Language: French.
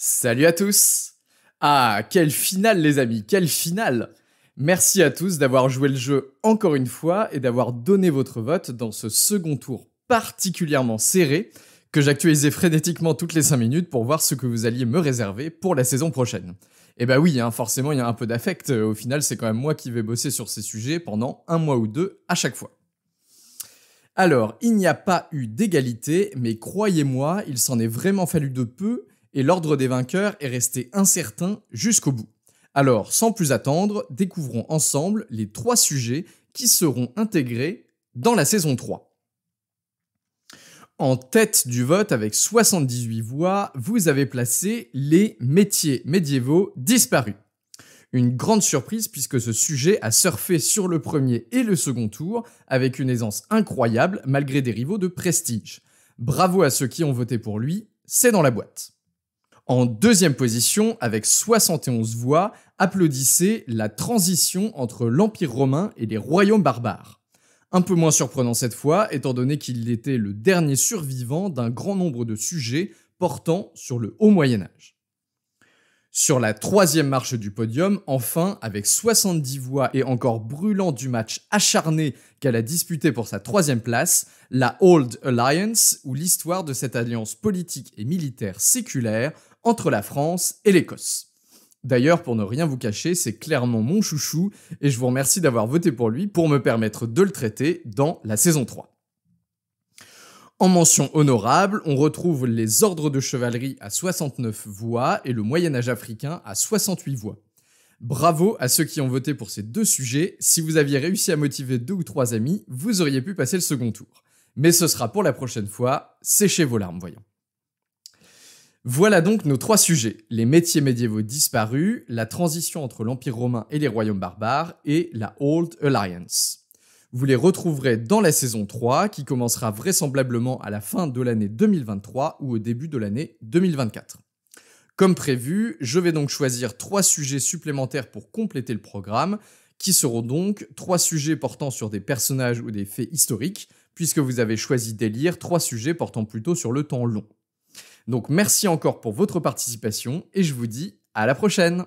Salut à tous Ah, quelle finale les amis, quelle finale Merci à tous d'avoir joué le jeu encore une fois et d'avoir donné votre vote dans ce second tour particulièrement serré que j'actualisais frénétiquement toutes les 5 minutes pour voir ce que vous alliez me réserver pour la saison prochaine. Et eh bah ben oui, hein, forcément il y a un peu d'affect, au final c'est quand même moi qui vais bosser sur ces sujets pendant un mois ou deux à chaque fois. Alors, il n'y a pas eu d'égalité, mais croyez-moi, il s'en est vraiment fallu de peu et l'ordre des vainqueurs est resté incertain jusqu'au bout. Alors, sans plus attendre, découvrons ensemble les trois sujets qui seront intégrés dans la saison 3. En tête du vote avec 78 voix, vous avez placé les métiers médiévaux disparus. Une grande surprise puisque ce sujet a surfé sur le premier et le second tour avec une aisance incroyable malgré des rivaux de prestige. Bravo à ceux qui ont voté pour lui, c'est dans la boîte. En deuxième position, avec 71 voix, applaudissait « la transition entre l'Empire romain et les royaumes barbares. Un peu moins surprenant cette fois, étant donné qu'il était le dernier survivant d'un grand nombre de sujets portant sur le Haut Moyen Âge. Sur la troisième marche du podium, enfin, avec 70 voix et encore brûlant du match acharné qu'elle a disputé pour sa troisième place, la Old Alliance, ou l'histoire de cette alliance politique et militaire séculaire entre la France et l'Écosse. D'ailleurs, pour ne rien vous cacher, c'est clairement mon chouchou et je vous remercie d'avoir voté pour lui pour me permettre de le traiter dans la saison 3. En mention honorable, on retrouve les ordres de chevalerie à 69 voix et le Moyen Âge africain à 68 voix. Bravo à ceux qui ont voté pour ces deux sujets, si vous aviez réussi à motiver deux ou trois amis, vous auriez pu passer le second tour. Mais ce sera pour la prochaine fois, séchez vos larmes, voyons. Voilà donc nos trois sujets, les métiers médiévaux disparus, la transition entre l'Empire romain et les royaumes barbares, et la Old Alliance. Vous les retrouverez dans la saison 3, qui commencera vraisemblablement à la fin de l'année 2023 ou au début de l'année 2024. Comme prévu, je vais donc choisir trois sujets supplémentaires pour compléter le programme, qui seront donc trois sujets portant sur des personnages ou des faits historiques, puisque vous avez choisi d'élire trois sujets portant plutôt sur le temps long. Donc merci encore pour votre participation et je vous dis à la prochaine